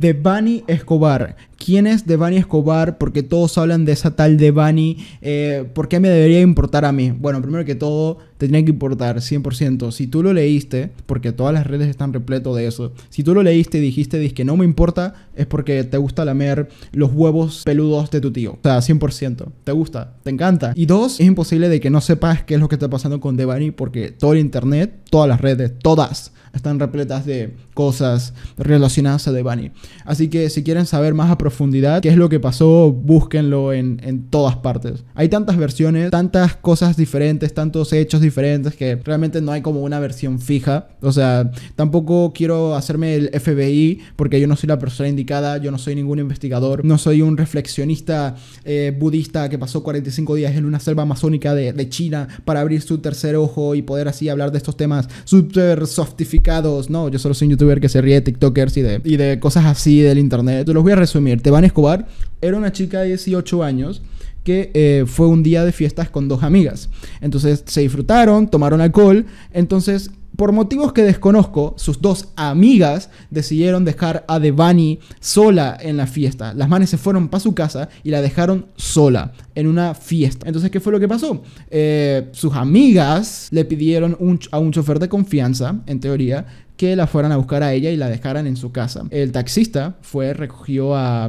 de Bani Escobar ¿Quién es Devani Escobar? Porque todos hablan de esa tal Devani. Eh, ¿Por qué me debería importar a mí? Bueno, primero que todo, te tiene que importar 100%. Si tú lo leíste, porque todas las redes están repleto de eso. Si tú lo leíste y dijiste que no me importa, es porque te gusta lamer los huevos peludos de tu tío. O sea, 100%. Te gusta, te encanta. Y dos, es imposible de que no sepas qué es lo que está pasando con Devani porque todo el internet, todas las redes, todas están repletas de cosas relacionadas a Devani. Así que si quieren saber más a profundidad, qué es lo que pasó, búsquenlo en, todas partes. Hay tantas versiones, tantas cosas diferentes, tantos hechos diferentes que realmente no hay como una versión fija. O sea, tampoco quiero hacerme el FBI porque yo no soy la persona indicada, yo no soy ningún investigador, no soy un reflexionista eh, budista que pasó 45 días en una selva amazónica de, China para abrir su tercer ojo y poder así hablar de estos temas super softificados. No, yo solo soy un youtuber que se ríe de TikTokers y de, cosas así del internet. Te los voy a resumir. Esteban Escobar era una chica de 18 años que eh, fue un día de fiestas con dos amigas. Entonces se disfrutaron, tomaron alcohol, entonces por motivos que desconozco, sus dos amigas decidieron dejar a Devani sola en la fiesta. Las manes se fueron para su casa y la dejaron sola en una fiesta. Entonces, ¿qué fue lo que pasó? Eh, sus amigas le pidieron a un chofer de confianza, en teoría, que la fueran a buscar a ella y la dejaran en su casa. El taxista fue, recogió a,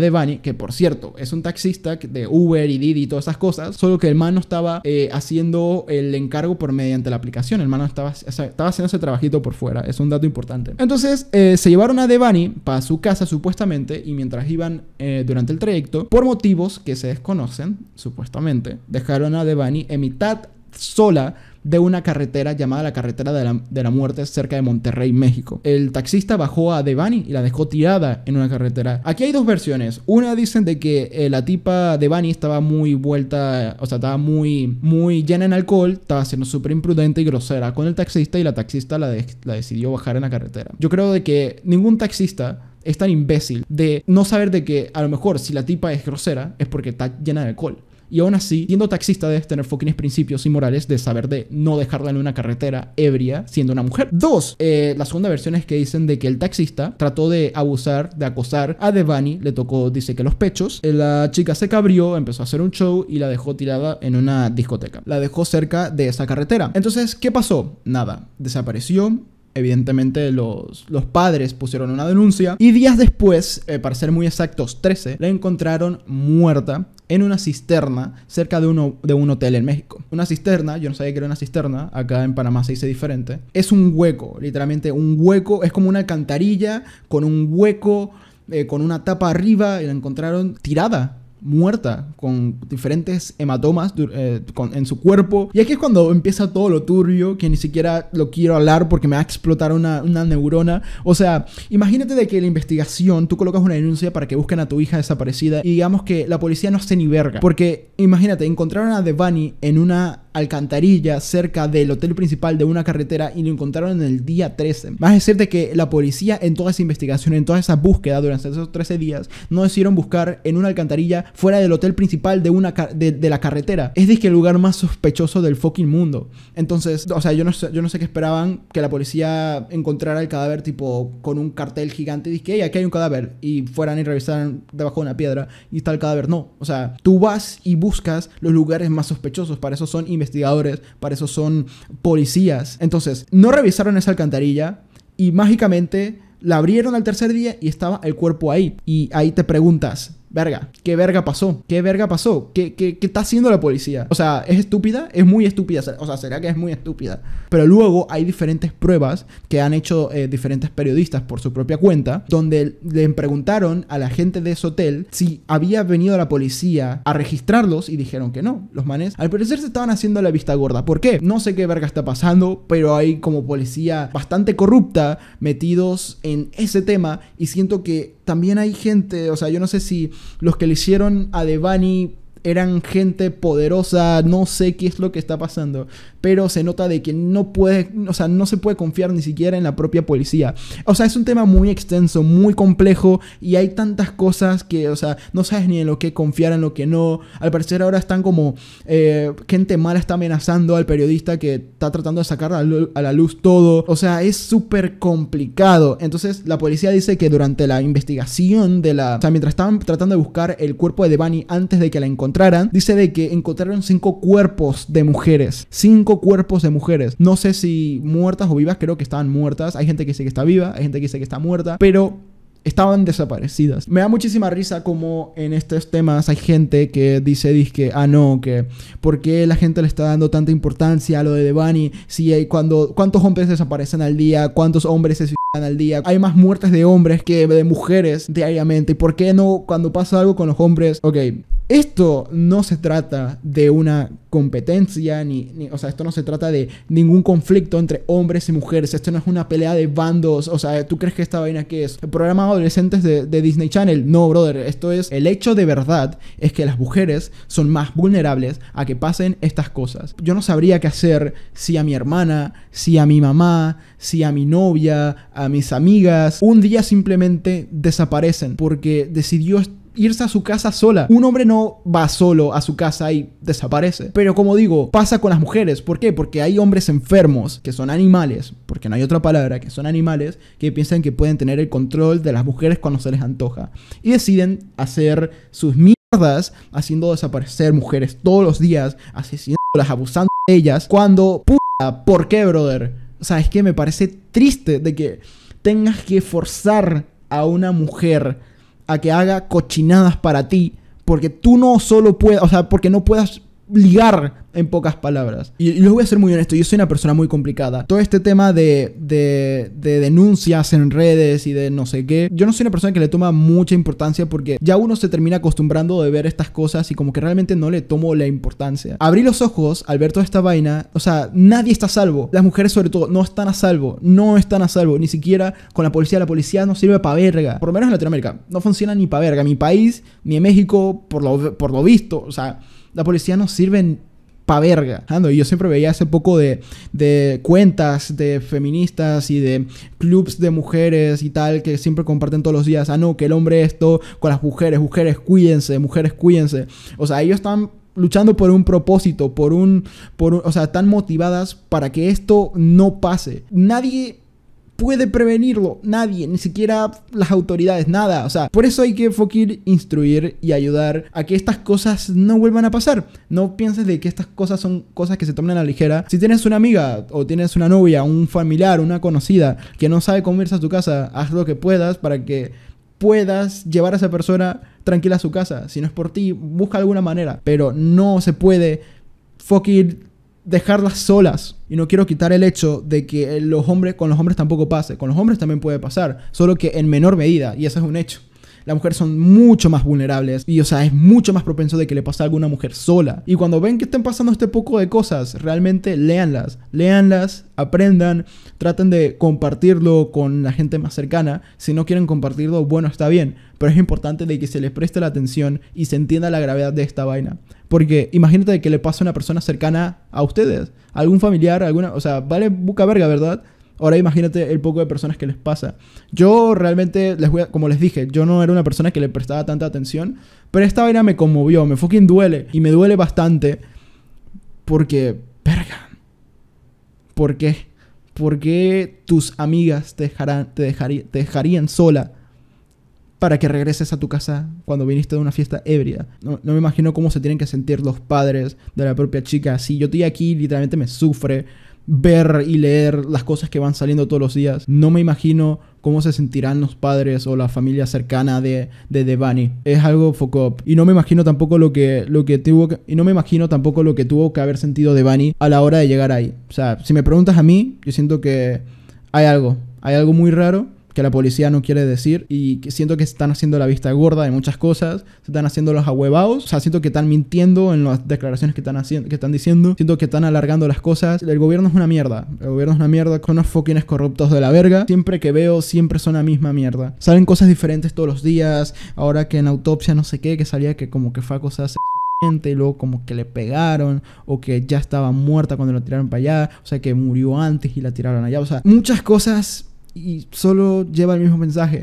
Devani, que por cierto es un taxista de Uber y Didi y todas esas cosas, solo que el man no estaba eh, haciendo el encargo por mediante la aplicación, el man estaba, estaba haciendo ese trabajito por fuera, es un dato importante. Entonces eh, se llevaron a Devani para su casa supuestamente y mientras iban eh, durante el trayecto, por motivos que se desconocen, supuestamente, dejaron a Devani en mitad sola de una carretera llamada la Carretera de la, Muerte cerca de Monterrey, México. El taxista bajó a Devani y la dejó tirada en una carretera. Aquí hay dos versiones. Una dicen de que eh, la tipa Devani estaba muy vuelta, o sea, estaba muy, muy llena en alcohol, estaba siendo súper imprudente y grosera con el taxista y la taxista la, la decidió bajar en la carretera. Yo creo de que ningún taxista es tan imbécil de no saber de que a lo mejor si la tipa es grosera es porque está llena de alcohol. Y aún así, siendo taxista debes tener fucking principios y morales de saber de no dejarla en una carretera ebria siendo una mujer. Dos, eh, la segunda versión es que dicen de que el taxista trató de abusar, de acosar a Devani, le tocó, dice que los pechos. Eh, la chica se cabrió, empezó a hacer un show y la dejó tirada en una discoteca. La dejó cerca de esa carretera. Entonces, ¿qué pasó? Nada, desapareció Evidentemente los, padres pusieron una denuncia y días después, eh, para ser muy exactos, 13, la encontraron muerta en una cisterna cerca de, uno, de un hotel en México. Una cisterna, yo no sabía que era una cisterna, acá en Panamá se dice diferente, es un hueco, literalmente un hueco, es como una alcantarilla con un hueco, eh, con una tapa arriba y la encontraron tirada muerta con diferentes hematomas eh, en su cuerpo. Y aquí es cuando empieza todo lo turbio, que ni siquiera lo quiero hablar porque me va a explotar una, una neurona. O sea, imagínate de que la investigación, tú colocas una denuncia para que busquen a tu hija desaparecida y digamos que la policía no hace ni verga. Porque imagínate, encontraron a Devani en una alcantarilla cerca del hotel principal de una carretera y lo encontraron en el día 13. Vas a decirte que la policía en toda esa investigación, en toda esa búsqueda durante esos 13 días, no decidieron buscar en una alcantarilla fuera del hotel principal de, una de, la carretera. Es de que el lugar más sospechoso del fucking mundo. Entonces, o sea, yo no, sé, yo no sé qué esperaban que la policía encontrara el cadáver tipo con un cartel gigante y dije, hey, aquí hay un cadáver. Y fueran y revisaran debajo de una piedra y está el cadáver. No, o sea, tú vas y buscas los lugares más sospechosos. Para eso son investigaciones investigadores, para eso son policías. Entonces, no revisaron esa alcantarilla y mágicamente la abrieron al tercer día y estaba el cuerpo ahí. Y ahí te preguntas, verga, ¿qué verga pasó? ¿Qué verga pasó? ¿Qué, está haciendo la policía? O sea, ¿es estúpida? Es muy estúpida. O sea, ¿será que es muy estúpida? Pero luego hay diferentes pruebas que han hecho eh, diferentes periodistas por su propia cuenta, donde le preguntaron a la gente de ese hotel si había venido la policía a registrarlos y dijeron que no. Los manes, al parecer, se estaban haciendo la vista gorda. ¿Por qué? No sé qué verga está pasando, pero hay como policía bastante corrupta metidos en ese tema y siento que también hay gente, o sea, yo no sé si los que le hicieron a Devani eran gente poderosa, no sé qué es lo que está pasando, pero se nota de que no puede, o sea, no se puede confiar ni siquiera en la propia policía. O sea, es un tema muy extenso, muy complejo y hay tantas cosas que, o sea, no sabes ni en lo que confiar, en lo que no. Al parecer ahora están como eh, gente mala está amenazando al periodista que está tratando de sacar a la luz todo. O sea, es súper complicado. Entonces, la policía dice que durante la investigación de la, o sea, mientras estaban tratando de buscar el cuerpo de Devani antes de que la encontrara, dice de que encontraron cinco cuerpos de mujeres. Cinco cuerpos de mujeres. No sé si muertas o vivas, creo que estaban muertas. Hay gente que dice que está viva, hay gente que dice que está muerta, pero estaban desaparecidas. Me da muchísima risa como en estos temas hay gente que dice, dice, ah, no, que ¿por qué la gente le está dando tanta importancia a lo de Devani? Si hay cuando, ¿Cuántos hombres desaparecen al día? ¿Cuántos hombres se al día? Hay más muertes de hombres que de mujeres diariamente. Y ¿Por qué no cuando pasa algo con los hombres? Ok, esto no se trata de una competencia, ni, o sea, esto no se trata de ningún conflicto entre hombres y mujeres, esto no es una pelea de bandos, o sea, ¿tú crees que esta vaina qué es? ¿El programa adolescentes de Disney Channel? No, brother, esto es... El hecho de verdad es que las mujeres son más vulnerables a que pasen estas cosas. Yo no sabría qué hacer si a mi hermana, si a mi mamá, si a mi novia, a mis amigas, un día simplemente desaparecen porque decidió irse a su casa sola. Un hombre no va solo a su casa y desaparece. Pero como digo, pasa con las mujeres. ¿Por qué? Porque hay hombres enfermos, que son animales, porque no hay otra palabra, que son animales, que piensan que pueden tener el control de las mujeres cuando se les antoja. Y deciden hacer sus mierdas, haciendo desaparecer mujeres todos los días, asesinándolas, abusando de ellas, cuando... Puta, ¿por qué, brother? ¿Sabes sea, que me parece triste de que tengas que forzar a una mujer a que haga cochinadas para ti porque tú no solo puedes, o sea, porque no puedas ligar en pocas palabras. Y, les voy a ser muy honesto, yo soy una persona muy complicada. Todo este tema de, de, denuncias en redes y de no sé qué, yo no soy una persona que le toma mucha importancia porque ya uno se termina acostumbrando de ver estas cosas y como que realmente no le tomo la importancia. Abrí los ojos al ver toda esta vaina, o sea, nadie está a salvo. Las mujeres sobre todo no están a salvo, no están a salvo, ni siquiera con la policía. La policía no sirve para verga, por lo menos en Latinoamérica, no funciona ni para verga. Mi país, ni en México, por por lo visto, o sea... La policía no sirve pa' verga. y yo siempre veía ese poco de, cuentas de feministas y de clubs de mujeres y tal que siempre comparten todos los días. Ah, no, que el hombre esto con las mujeres, mujeres cuídense, mujeres cuídense. O sea, ellos están luchando por un propósito, por un, por un, o sea, están motivadas para que esto no pase. Nadie puede prevenirlo, nadie, ni siquiera las autoridades, nada. O sea, por eso hay que fucking instruir y ayudar a que estas cosas no vuelvan a pasar. No pienses de que estas cosas son cosas que se toman a la ligera. Si tienes una amiga o tienes una novia, un familiar, una conocida que no sabe cómo irse a tu casa, haz lo que puedas para que puedas llevar a esa persona tranquila a su casa. Si no es por ti, busca alguna manera. Pero no se puede fucking dejarlas solas. Y no quiero quitar el hecho de que los hombres, con los hombres tampoco pase. Con los hombres también puede pasar, solo que en menor medida, y ese es un hecho. Las mujeres son mucho más vulnerables y, o sea, es mucho más propenso de que le pase a alguna mujer sola. Y cuando ven que estén pasando este poco de cosas, realmente léanlas, léanlas, aprendan, traten de compartirlo con la gente más cercana. Si no quieren compartirlo, bueno, está bien, pero es importante de que se les preste la atención y se entienda la gravedad de esta vaina. Porque imagínate que le pase a una persona cercana a ustedes, algún familiar, alguna, o sea, vale buca verga, ¿verdad? Ahora imagínate el poco de personas que les pasa. Yo realmente, les como les dije, yo no era una persona que le prestaba tanta atención, pero esta vaina me conmovió, me fue quien duele y me duele bastante porque, verga, ¿por qué? ¿Por qué tus amigas te, dejarán, te, dejarían sola para que regreses a tu casa cuando viniste de una fiesta ebria. No, no, me imagino cómo se tienen que sentir los padres de la propia chica. Si yo estoy aquí, literalmente me sufre ver y leer las cosas que van saliendo todos los días. No me imagino cómo se sentirán los padres o la familia cercana de, de Devani. Es algo up Y no me imagino tampoco lo que, lo que tuvo y no me imagino tampoco lo que tuvo que haber sentido Devani a la hora de llegar ahí. O sea, si me preguntas a mí, yo siento que hay algo. Hay algo muy raro que la policía no quiere decir y que siento que están haciendo la vista gorda de muchas cosas, se están haciendo los ahuevados, o sea, siento que están mintiendo en las declaraciones que están, haciendo, que están diciendo, siento que están alargando las cosas, el gobierno es una mierda, el gobierno es una mierda con unos fucking corruptos de la verga, siempre que veo siempre son la misma mierda, salen cosas diferentes todos los días, ahora que en autopsia no sé qué, que salía que como que fue cosas... y luego como que le pegaron o que ya estaba muerta cuando la tiraron para allá, o sea que murió antes y la tiraron allá, o sea, muchas cosas y solo lleva el mismo mensaje.